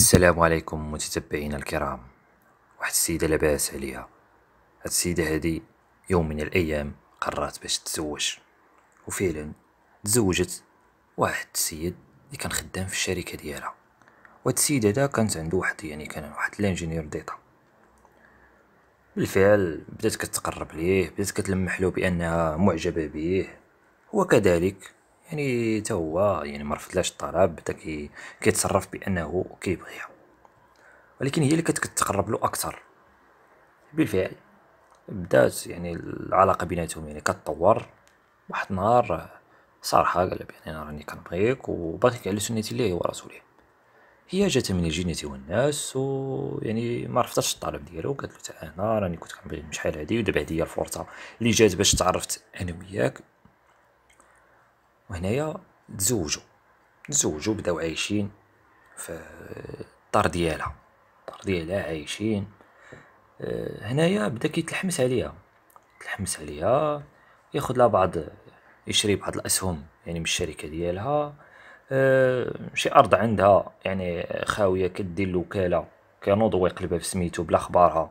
السلام عليكم متتبعينا الكرام واحد السيده لاباس عليها هاد السيده هادي يوم من الايام قررت باش تتزوج وفعلا تزوجت واحد السيد اللي كان خدام في الشركه ديالها وهاد السيد هذا كانت عنده واحد يعني كان واحد لانجينيور ديطا بالفعل بدات كتقرب ليه بدات كتلمح له بانها معجبه بيه كذلك يعني حتى هو يعني ما رفضلاش الطلب بدا كيتصرف بانه كيبغيها ولكن هي اللي كتقرب له اكثر بالفعل بدات يعني العلاقه بيناتهم يعني كتطور واحد النهار صراحه قال يعني انا راني كنبغيك وباغيك على سنه الله ورسوله هي جات من الجنة والناس ويعني ما رفضتش الطلب ديالو قالت له انا راني كنت كنبغي شحال هادي ودابا هادي هي الفرصه اللي جات باش تعرفت انا وياك وهنايا تزوجوا تزوجوا بداو عايشين في الدار ديالها الدار ديالها عايشين آه، هنايا بدا كيتلحمس عليها تلحمس عليها ياخذ لها بعض يشري بعض الاسهم يعني من الشركه ديالها آه، شي ارض عندها يعني خاويه كدير الوكاله كينوض ويقلبها في سميتو بلا خبارها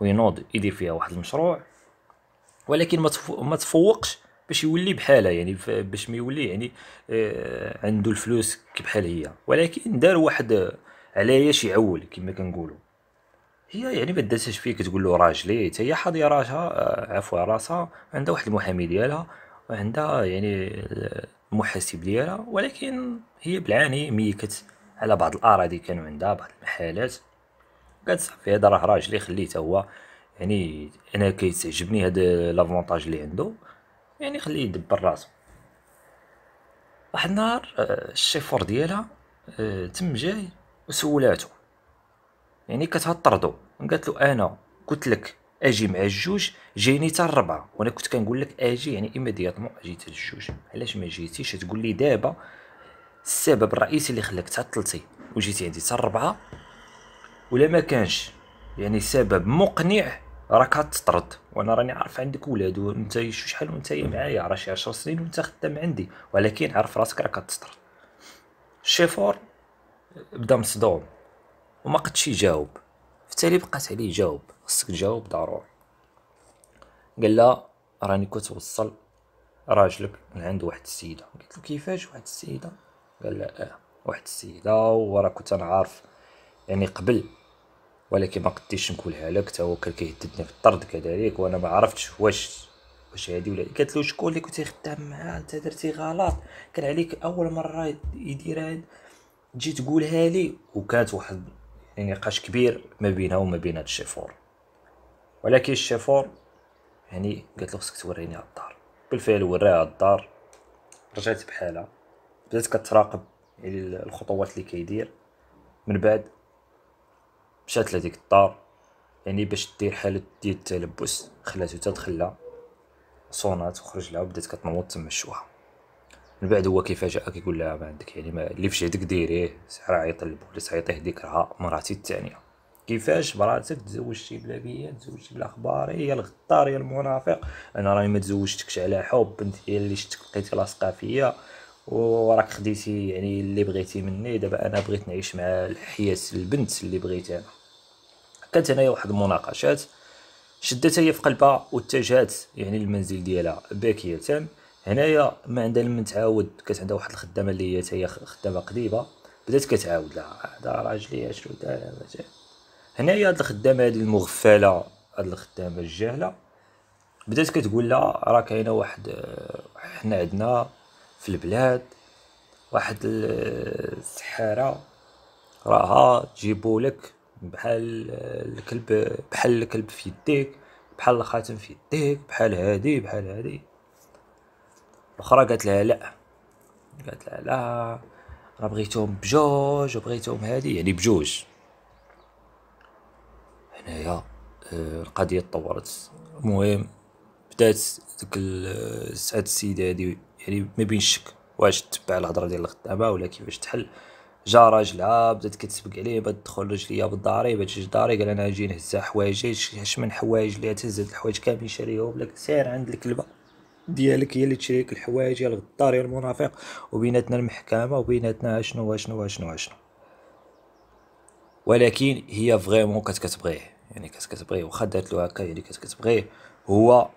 وينوض يدير فيها واحد المشروع ولكن ما تفوقش باش يولي بحالها يعني باش ما يولي يعني آه، عنده الفلوس كبحال هي ولكن دار واحد آه، شي يعول كما كنقولوا هي يعني ما داتش فيه كتقول له راجلي إيه، حتى هي حاضيه راجها آه، عفوا راسها عندها واحد المحامي ديالها وعندها يعني المحاسب ديالها ولكن هي بالعاني ميكت على بعض الاراضي كانوا عندها بعض المحالات قالت صافي هذا راه راجلي خليته هو يعني انا كيتعجبني هذا لافونتاج اللي عنده يعني خليه يدبر راسو واحد النهار آه، الشيفور ديالها آه، تم جاي وسولاتو يعني كتهطردو قالت له انا قلت لك اجي مع الجوج جيني حتى الربعه وانا كنت كنقول لك اجي يعني ايميدياتمون اجي حتى الجوج علاش ما جيتيش تقول لي دابا السبب الرئيسي اللي خلاك تعطلتي وجيتي عندي حتى الربعه ولا ما كانش يعني سبب مقنع راك تطرد وانا راني عارف عندك ولاد وانت شحال وانت معايا راه شي 10 سنين وانت خدام عندي ولكن عرف راسك راك تطرد الشيفور بدا مصدوم وما قدش يجاوب فالتالي بقات عليه يجاوب خصك تجاوب ضروري قال لها راني كنت وصل راجلك لعند واحد السيده قلت له كيفاش واحد السيده قال لا اه واحد السيده وراه كنت انا عارف يعني قبل ولكن ما قديتش نقولها لك حتى هو كان كيهددني في الطرد كذلك وانا ما عرفتش واش واش هادي ولا قالت له شكون اللي كنتي خدام معاه انت درتي غلط كان عليك اول مره يدير تجي تقولها لي وكانت واحد نقاش كبير ما بينها وما بين هاد الشيفور ولكن الشيفور يعني قالت له خصك توريني على الدار بالفعل وراها الدار رجعت بحالها بدات كتراقب يعني الخطوات اللي كيدير من بعد مشات لهاديك الدار يعني باش دير حالة ديال التلبس خلاتو تتخلى صونات وخرج لها وبدات كتنوض تما الشوها من بعد هو كيفاجئها كيقول لها ما عندك يعني ما اللي في جهدك ديريه راه عيط للبوليس عيطيه هديك راه مراتي الثانيه كيفاش براتك تزوجتي بلا بيا تزوجتي بلا خباري هي الغدار هي المنافق انا راني ما تزوجتكش على حب انت هي اللي شتك بقيتي لاصقه فيا وراك خديتي يعني اللي بغيتي مني دابا انا بغيت نعيش مع حياه البنت اللي بغيت انا كانت هنايا واحد المناقشات شدت هي في قلبها واتجهات يعني للمنزل ديالها باكيه هنايا ما عندها لمن تعاود كانت عندها واحد الخدامه اللي هي هي خدامه قديمه بدات كتعاود لها هذا راجلي اشنو دار هنايا هاد الخدامه هاد المغفله هاد الخدامه الجاهله بدات كتقول لها راه كاينه واحد حنا عندنا في البلاد واحد السحاره راها تجيبو لك بحال الكلب بحال الكلب في يديك بحال الخاتم في يديك بحال هادي بحال هادي الاخرى قالت لها لا قالت لها لا راه بغيتهم بجوج وبغيتهم هادي يعني بجوج هنايا آه، القضيه تطورت المهم بدات ديك السعاد السيده هادي يعني ما بين واش تتبع الهضره ديال الخدامه ولا كيفاش تحل جا راجلها آه، بدات كتسبق عليه بدات تدخل رجليا بالداري بدات تجي داري قال انا اجي نهز حوايجي اش من حوايج اللي هاد الحوايج كاملين شاريهم لك سير عند الكلبه ديالك هي اللي تشري لك الحوايج يا الغدار يا المنافق وبيناتنا المحكمه وبيناتنا شنو واشنو واشنو واشنو ولكن هي فريمون كانت كتبغيه يعني كانت كتبغيه واخا دارت له هكا هي اللي كانت كتبغيه هو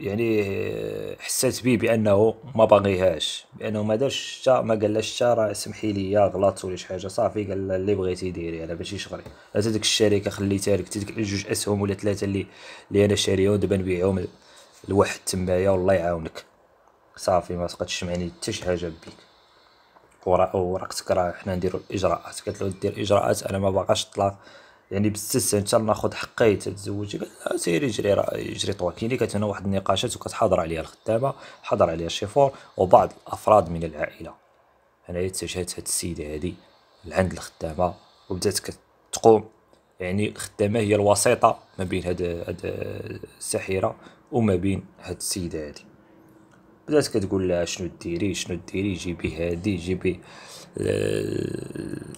يعني آه، حسيت به بانه ما باغيهاش بانه ما دارش ما قالش تا راه سمحي لي غلطت ولا شي حاجه صافي قال لها اللي بغيتي ديري انا ماشي شغلي هات ديك الشركه خليتها لك ديك جوج اسهم ولا ثلاثه اللي اللي انا شاريهم دابا نبيعهم لواحد تمايا والله يعاونك صافي ما سقطش معني حتى شي حاجه بيك وراقتك راه حنا نديرو الاجراءات قالت له دير اجراءات انا ما باغاش نطلع يعني بالسلسه انت ناخذ حقي تتزوج قال سيري جري جري طوا كاين اللي واحد النقاشات وكتحضر عليها الخدامه حاضر عليها الشيفور وبعض الافراد من العائله انا تجاهلت هاد السيده هادي لعند الخدامه وبدات كتقوم يعني الخدامه هي الوسيطه ما بين هاد الساحره وما بين هاد السيده هادي بدات كتقول لها شنو ديري شنو ديري جيبي هادي جيبي آه،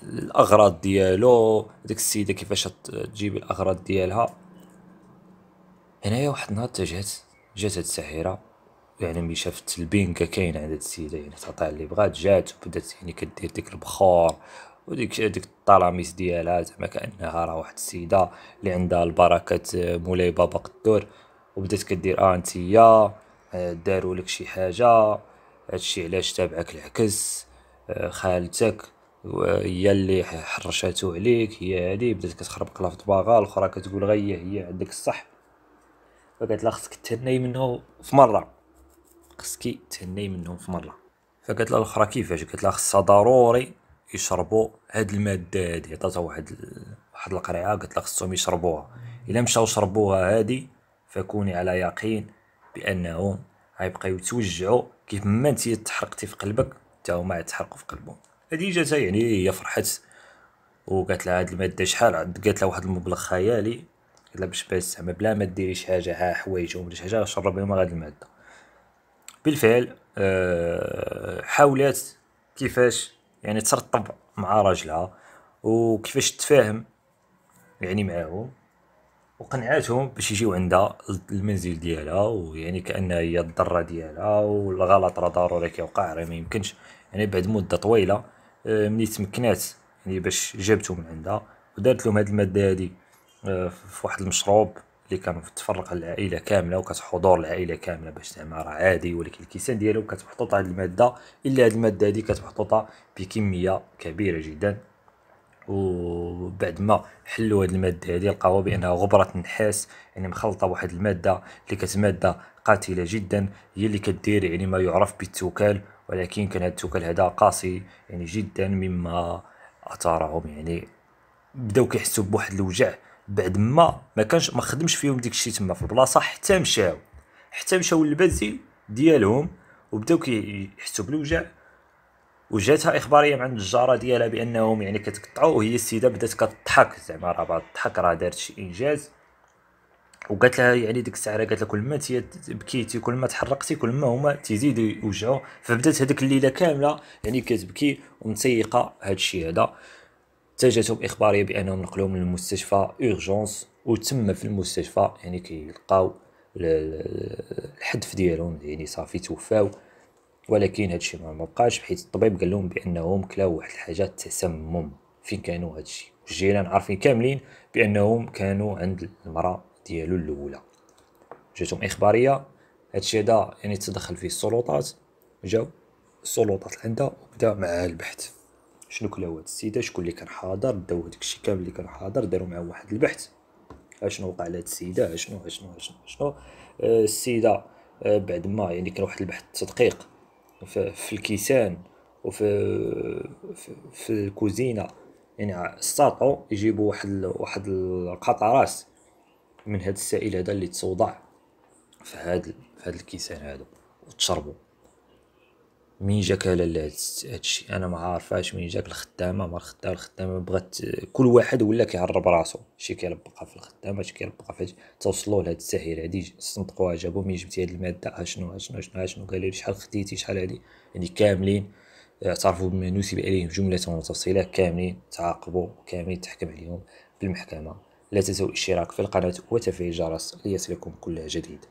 الاغراض ديالو ديك السيده كيفاش تجيب الاغراض ديالها هنايا واحد النهار تجات جات هاد الساحره يعني ملي شافت البينكا كاين عند هاد السيده يعني تعطيها اللي بغات جات وبدات يعني كدير ديك البخور وديك ديك الطلاميس ديالها زعما كانها راه واحد السيده اللي عندها البركه آه، مولاي بابا قدور وبدات كدير اه انتيا آه، داروا لك شي حاجه هادشي علاش تابعك العكس آه، خالتك آه، هي اللي حرشاتو عليك هي هادي بدات كتخربق لها في دباغا الاخرى كتقول غي هي عندك الصح فقالت لها خصك تهني منهم في مره خصك تهني منهم في مره فقالت لها الاخرى كيفاش قالت لها خصها ضروري يشربوا هاد الماده هادي عطاتها واحد واحد القريعه قالت لها خصهم يشربوها الا مشاو شربوها هادي فكوني على يقين بانهم غيبقاو يتوجعوا كيف ما انت تحرقتي في قلبك حتى هما يتحرقوا في قلبهم هذه جات يعني هي فرحت وقالت لها هاد الماده شحال قالت لها واحد المبلغ خيالي قالت لها باش بس زعما بلا ما ديري شي حاجه ها حوايجهم ولا شي حاجه شرب لهم هاد الماده بالفعل أه حاولت كيفاش يعني ترطب مع راجلها وكيفاش تفاهم يعني معاهم وقنعاتهم باش يجيو عندها المنزل ديالها ويعني كانها هي الضره ديالها والغلط راه ضروري كيوقع راه ما يمكنش يعني بعد مده طويله آه، ملي تمكنات يعني باش جابته من عندها ودارت لهم هاد الماده هادي آه، في واحد المشروب اللي كان تفرق العائله كامله وكتحضر العائله كامله باش زعما راه عادي ولكن الكيسان ديالو محطوطه هاد الماده الا هاد الماده هادي محطوطه بكميه كبيره جدا وبعد ما حلوا هذه الماده هذه لقاو بانها غبره النحاس يعني مخلطه بواحد الماده اللي كانت ماده قاتله جدا هي اللي كدير يعني ما يعرف بالتوكال ولكن كان هذا التوكال هذا قاسي يعني جدا مما اثارهم يعني بداو كيحسوا بواحد الوجع بعد ما ما كانش ما خدمش فيهم ديك الشيء تما في البلاصه حتى مشاو حتى مشاو للبازي ديالهم وبداو كيحسوا بالوجع وجاتها اخباريه من الجاره ديالها بانهم يعني كتقطعوا وهي السيده بدات كتضحك زعما راه بعد الضحك راه دارت شي انجاز وقالت لها يعني ديك الساعه قالت لها كل ما بكيتي كل ما تحرقتي كل ما هما تيزيدوا يوجعوا فبدات هذيك الليله كامله يعني كتبكي ومتيقه هذا الشيء هذا جاتهم اخباريه بانهم نقلوهم للمستشفى اورجونس وتم في المستشفى يعني كيلقاو الحذف ديالهم يعني صافي توفاو ولكن هادشي ما مبقاش حيت الطبيب قال لهم بانهم كلاو واحد الحاجه تسمم فين كانوا هادشي والجيران عارفين كاملين بانهم كانوا عند المراه ديالو الاولى جاتهم اخباريه هادشي هذا يعني تدخل فيه السلطات جاو السلطات لعندها وبدا معها البحث شنو كلاو هاد السيده شكون اللي كان حاضر داو داكشي كامل اللي كان حاضر داروا معاه واحد البحث اشنو وقع لهاد السيده اشنو اشنو اشنو اشنو, أشنو. أه السيده أه بعد ما يعني كان واحد البحث تدقيق في الكيسان وفي في الكوزينه يعني استطاعوا يجيبوا واحد واحد القطرات من هذا السائل هذا اللي تصوضع في هذا في هذا الكيسان هذا وتشربوا مين جاك هادشي انا ما عارفاش مين جاك الخدامه ما الخدامه الخدامه بغات كل واحد ولا كيهرب راسو شي كيلبقها في الخدامه شي كيلبقها في توصلوا لهاد التسهيل هادي صندقوها جابو مين جبتي هاد الماده اشنو اشنو اشنو اشنو قالوا لي شحال خديتي شحال هادي يعني كاملين اعترفوا آه، بما نسب اليهم جمله وتفصيله كاملين تعاقبوا كاملين تحكم عليهم في المحكمه لا تنسوا الاشتراك في القناه وتفعيل الجرس ليصلكم كل جديد